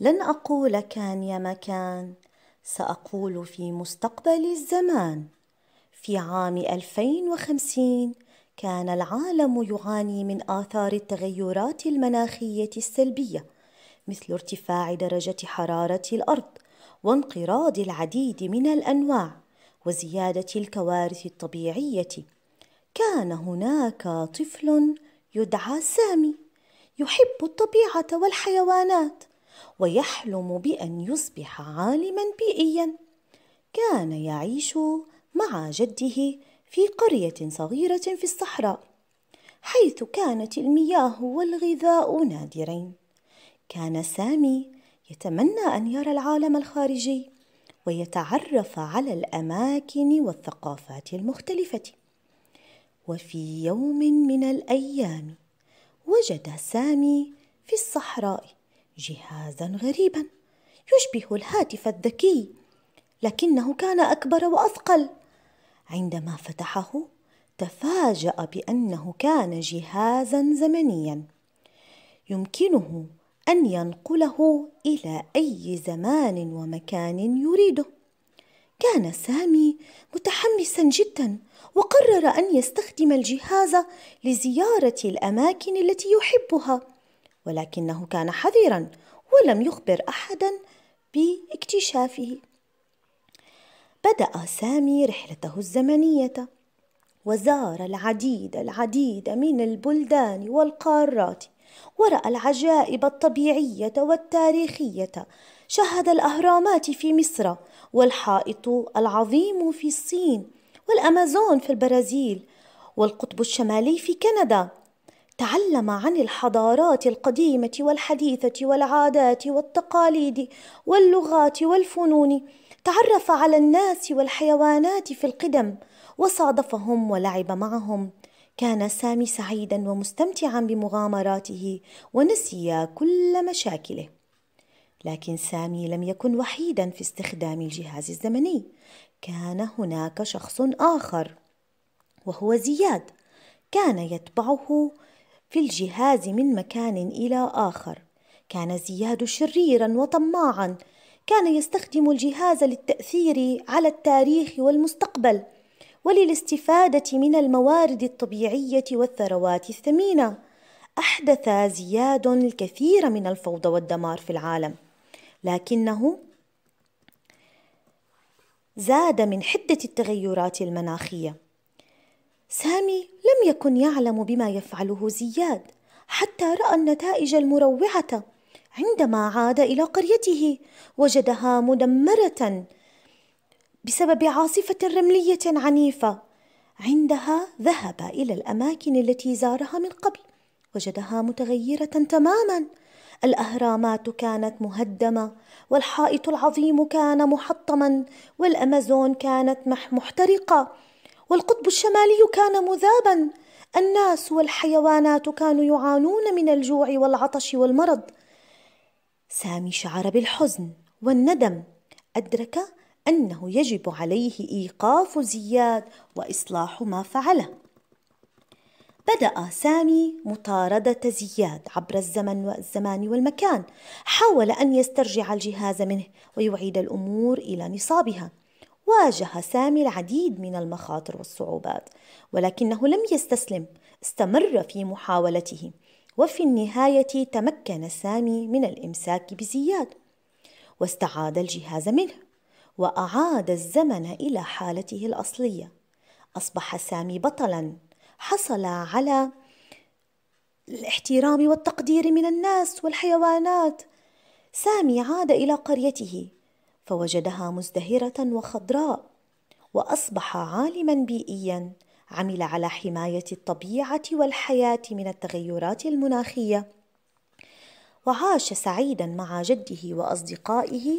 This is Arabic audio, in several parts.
لن أقول كان يا مكان سأقول في مستقبل الزمان في عام 2050 كان العالم يعاني من آثار التغيرات المناخية السلبية مثل ارتفاع درجة حرارة الأرض وانقراض العديد من الأنواع وزيادة الكوارث الطبيعية كان هناك طفل يدعى سامي يحب الطبيعة والحيوانات ويحلم بأن يصبح عالما بيئيا كان يعيش مع جده في قرية صغيرة في الصحراء حيث كانت المياه والغذاء نادرين كان سامي يتمنى أن يرى العالم الخارجي ويتعرف على الأماكن والثقافات المختلفة وفي يوم من الأيام وجد سامي في الصحراء جهازا غريبا يشبه الهاتف الذكي لكنه كان اكبر واثقل عندما فتحه تفاجا بانه كان جهازا زمنيا يمكنه ان ينقله الى اي زمان ومكان يريده كان سامي متحمسا جدا وقرر ان يستخدم الجهاز لزياره الاماكن التي يحبها ولكنه كان حذرا ولم يخبر احدا باكتشافه بدا سامي رحلته الزمنيه وزار العديد العديد من البلدان والقارات وراى العجائب الطبيعيه والتاريخيه شاهد الاهرامات في مصر والحائط العظيم في الصين والامازون في البرازيل والقطب الشمالي في كندا تعلم عن الحضارات القديمه والحديثه والعادات والتقاليد واللغات والفنون تعرف على الناس والحيوانات في القدم وصادفهم ولعب معهم كان سامي سعيدا ومستمتعا بمغامراته ونسي كل مشاكله لكن سامي لم يكن وحيدا في استخدام الجهاز الزمني كان هناك شخص اخر وهو زياد كان يتبعه في الجهاز من مكان إلى آخر كان زياد شريرا وطماعا كان يستخدم الجهاز للتأثير على التاريخ والمستقبل وللاستفادة من الموارد الطبيعية والثروات الثمينة أحدث زياد الكثير من الفوضى والدمار في العالم لكنه زاد من حدة التغيرات المناخية سامي لم يكن يعلم بما يفعله زياد حتى راى النتائج المروعه عندما عاد الى قريته وجدها مدمره بسبب عاصفه رمليه عنيفه عندها ذهب الى الاماكن التي زارها من قبل وجدها متغيره تماما الاهرامات كانت مهدمه والحائط العظيم كان محطما والامازون كانت محترقه والقطب الشمالي كان مذابا الناس والحيوانات كانوا يعانون من الجوع والعطش والمرض سامي شعر بالحزن والندم ادرك انه يجب عليه ايقاف زياد واصلاح ما فعله بدأ سامي مطاردة زياد عبر الزمن والزمان والمكان، حاول أن يسترجع الجهاز منه ويعيد الأمور إلى نصابها، واجه سامي العديد من المخاطر والصعوبات ولكنه لم يستسلم استمر في محاولته وفي النهايه تمكن سامي من الامساك بزياد واستعاد الجهاز منه واعاد الزمن الى حالته الاصليه اصبح سامي بطلا حصل على الاحترام والتقدير من الناس والحيوانات سامي عاد الى قريته فوجدها مزدهره وخضراء واصبح عالما بيئيا عمل على حمايه الطبيعه والحياه من التغيرات المناخيه وعاش سعيدا مع جده واصدقائه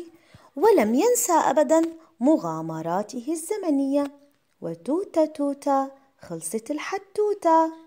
ولم ينسى ابدا مغامراته الزمنيه وتوته توته خلصت الحتوته